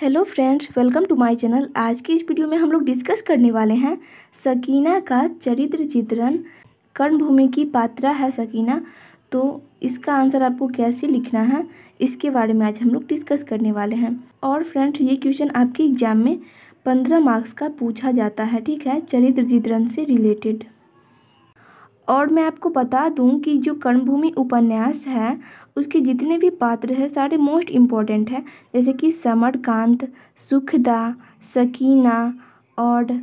hello friends welcome to my channel आज की इस वीडियो में हम लोग डिस्कस करने वाले हैं सकीना का चरित्र चित्रण कर्णभूमि की पात्रा है सकीना तो इसका आंसर आपको कैसे लिखना है इसके बारे में आज हम लोग डिस्कस करने वाले हैं और फ्रेंड्स ये क्वेश्चन आपके एग्जाम में पंद्रह मार्क्स का पूछा जाता है ठीक है चरित्र चित्रण से रिलेटेड और मैं आपको बता दूं कि जो कर्णभूमि उपन्यास है उसके जितने भी पात्र हैं सारे मोस्ट इम्पॉर्टेंट हैं जैसे कि समरकांत सुखदा सकीना और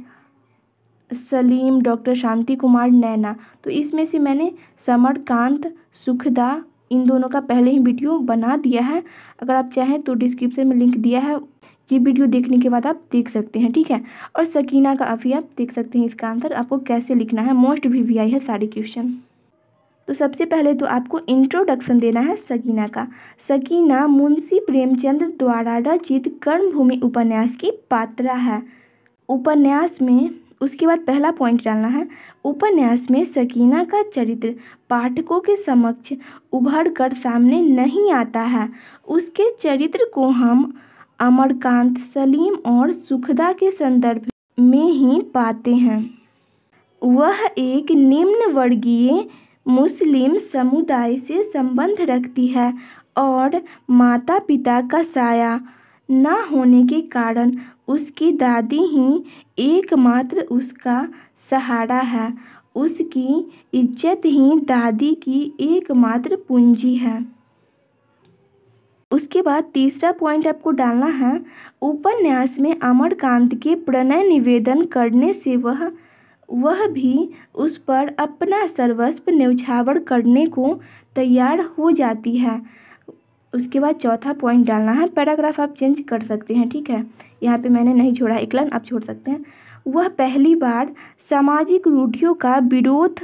सलीम डॉक्टर शांति कुमार नैना तो इसमें से मैंने समरकांत सुखदा इन दोनों का पहले ही वीडियो बना दिया है अगर आप चाहें तो डिस्क्रिप्शन में लिंक दिया है ये वीडियो देखने के बाद आप देख सकते हैं ठीक है और सकीना का अभी आप देख सकते हैं इसका आंसर आपको कैसे लिखना है मोस्ट भी वी है सारे क्वेश्चन तो सबसे पहले तो आपको इंट्रोडक्शन देना है सकीना का सकीना मुंशी प्रेमचंद द्वारा रचित कर्मभूमि उपन्यास की पात्रा है उपन्यास में उसके बाद पहला पॉइंट डालना है उपन्यास में सकीना का चरित्र पाठकों के समक्ष उभर कर सामने नहीं आता है उसके चरित्र को हम अमरकांत सलीम और सुखदा के संदर्भ में ही पाते हैं वह एक निम्न वर्गीय मुस्लिम समुदाय से संबंध रखती है और माता पिता का साया ना होने के कारण उसकी दादी ही एकमात्र उसका सहारा है उसकी इज्जत ही दादी की एकमात्र पूंजी है उसके बाद तीसरा पॉइंट आपको डालना है उपन्यास में अमरकांत के प्रणय निवेदन करने से वह वह भी उस पर अपना सर्वस्व न्यौछावर करने को तैयार हो जाती है उसके बाद चौथा पॉइंट डालना है पैराग्राफ आप चेंज कर सकते हैं ठीक है यहाँ पे मैंने नहीं छोड़ा एक लाइन आप छोड़ सकते हैं वह पहली बार सामाजिक रूढ़ियों का विरोध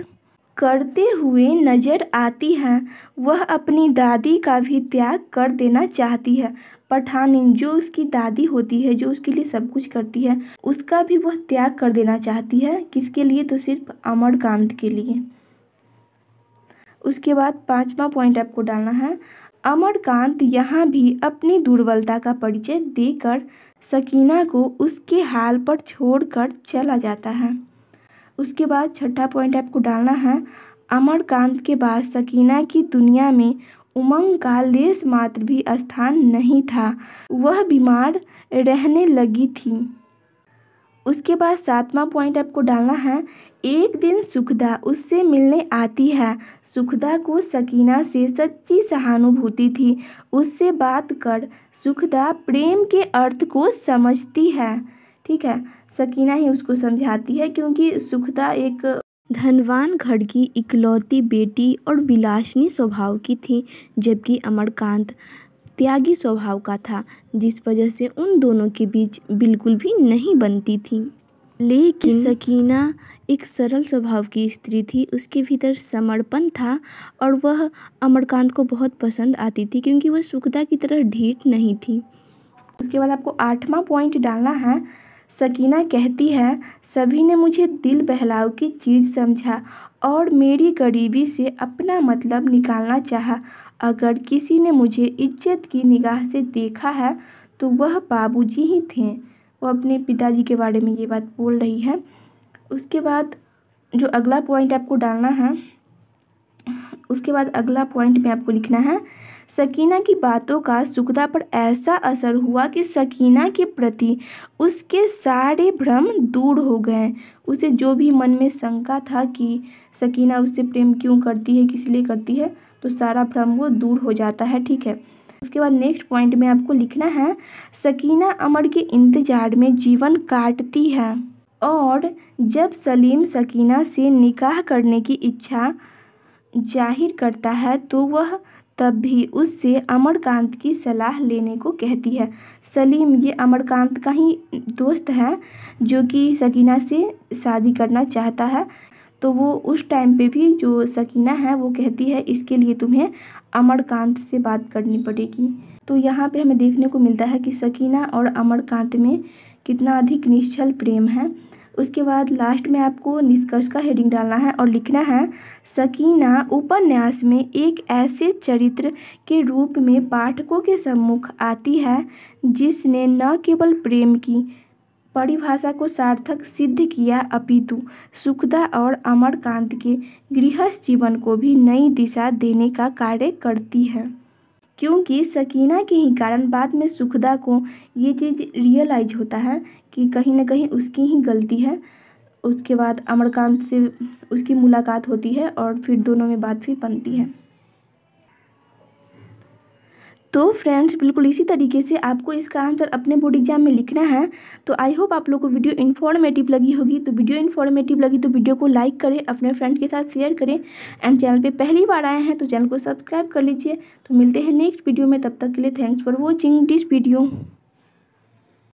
करते हुए नज़र आती है वह अपनी दादी का भी त्याग कर देना चाहती है पठानी जो उसकी दादी होती है जो उसके लिए सब कुछ करती है उसका भी वह त्याग कर देना चाहती है किसके लिए तो सिर्फ अमरकांत के लिए उसके बाद पाँचवा पॉइंट आपको डालना है अमरकांत यहाँ भी अपनी दुर्बलता का परिचय देकर सकीना को उसके हाल पर छोड़कर चला जाता है उसके बाद छठा पॉइंट आपको डालना है अमरकांत के बाद सकीना की दुनिया में उमंग का लेस मात्र भी स्थान नहीं था वह बीमार रहने लगी थी उसके बाद सातवां पॉइंट आपको डालना है एक दिन सुखदा उससे मिलने आती है सुखदा को सकीना से सच्ची सहानुभूति थी उससे बात कर सुखदा प्रेम के अर्थ को समझती है ठीक है सकीना ही उसको समझाती है क्योंकि सुखदा एक धनवान घर की इकलौती बेटी और विलासनी स्वभाव की थी जबकि अमरकांत त्यागी स्वभाव का था जिस वजह से उन दोनों के बीच बिल्कुल भी नहीं बनती थी लेकिन सकीना एक सरल स्वभाव की स्त्री थी उसके भीतर समर्पण था और वह अमरकांत को बहुत पसंद आती थी क्योंकि वह सुखदा की तरह ढीठ नहीं थी उसके बाद आपको आठवां पॉइंट डालना है सकीना कहती है सभी ने मुझे दिल बहलाव की चीज़ समझा और मेरी गरीबी से अपना मतलब निकालना चाहा अगर किसी ने मुझे इज्जत की निगाह से देखा है तो वह बाबूजी ही थे वो अपने पिताजी के बारे में ये बात बोल रही है उसके बाद जो अगला पॉइंट आपको डालना है उसके बाद अगला पॉइंट में आपको लिखना है सकीना की बातों का सुखदा पर ऐसा असर हुआ कि सकीना के प्रति उसके सारे भ्रम दूर हो गए उसे जो भी मन में शंका था कि सकीना उससे प्रेम क्यों करती है किस लिए करती है तो सारा भ्रम वो दूर हो जाता है ठीक है उसके बाद नेक्स्ट पॉइंट में आपको लिखना है सकीना अमर के इंतजार में जीवन काटती है और जब सलीम सकीना से निकाह करने की इच्छा जाहिर करता है तो वह तब भी उससे अमरकांत की सलाह लेने को कहती है सलीम ये अमरकांत का ही दोस्त है जो कि सकीना से शादी करना चाहता है तो वो उस टाइम पे भी जो सकीना है वो कहती है इसके लिए तुम्हें अमरकांत से बात करनी पड़ेगी तो यहाँ पे हमें देखने को मिलता है कि सकीना और अमरकांत में कितना अधिक निश्चल प्रेम है उसके बाद लास्ट में आपको निष्कर्ष का हेडिंग डालना है और लिखना है सकीना उपन्यास में एक ऐसे चरित्र के रूप में पाठकों के सम्मुख आती है जिसने न केवल प्रेम की परिभाषा को सार्थक सिद्ध किया अपितु सुखदा और अमरकांत के गृहस्थ जीवन को भी नई दिशा देने का कार्य करती है क्योंकि सकीना के ही कारण बाद में सुखदा को ये चीज़ रियलाइज होता है कि कहीं ना कहीं उसकी ही गलती है उसके बाद अमरकांत से उसकी मुलाकात होती है और फिर दोनों में बात भी बनती है तो फ्रेंड्स बिल्कुल इसी तरीके से आपको इसका आंसर अपने बोर्ड एग्जाम में लिखना है तो आई होप आप लोग को वीडियो इन्फॉर्मेटिव लगी होगी तो वीडियो इन्फॉर्मेटिव लगी तो वीडियो को लाइक करें अपने फ्रेंड के साथ शेयर करें एंड चैनल पे पहली बार आए हैं तो चैनल को सब्सक्राइब कर लीजिए तो मिलते हैं नेक्स्ट वीडियो में तब तक के लिए thanks for watching this video